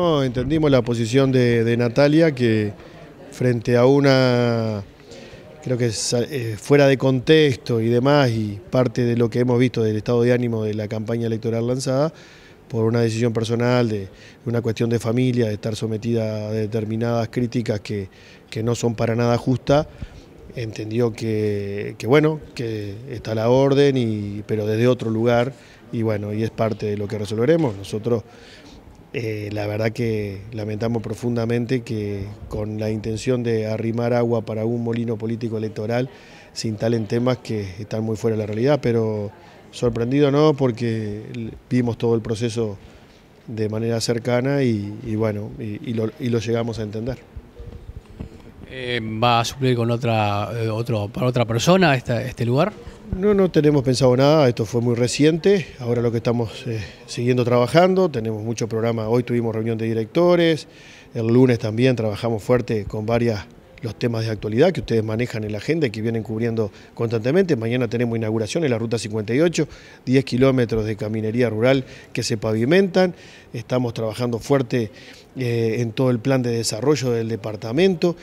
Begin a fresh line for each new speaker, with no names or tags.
No, entendimos la posición de, Natalia que frente a una, creo que eh, fuera de contexto y demás, y parte de lo que hemos visto del estado de ánimo de la campaña electoral lanzada, por una decisión personal, de, una cuestión de familia, de estar sometida a determinadas críticas que, no son para nada justas, entendió que, bueno, que está la orden, y, pero desde otro lugar, y bueno, y es parte de lo que resolveremos. Nosotros eh, la verdad que lamentamos profundamente que con la intención de arrimar agua para un molino político electoral se instalen temas que están muy fuera de la realidad, pero sorprendido no porque vimos todo el proceso de manera cercana y, bueno, y, lo, llegamos a entender. Eh, ¿Va a suplir con otra, eh, para otra persona este lugar? No, no tenemos pensado nada, esto fue muy reciente, ahora lo que estamos eh, siguiendo trabajando, tenemos mucho programa, hoy tuvimos reunión de directores, el lunes también trabajamos fuerte con varios los temas de actualidad que ustedes manejan en la agenda y que vienen cubriendo constantemente. Mañana tenemos inauguración en la Ruta 58, 10 kilómetros de caminería rural que se pavimentan. Estamos trabajando fuerte eh, en todo el plan de desarrollo del departamento.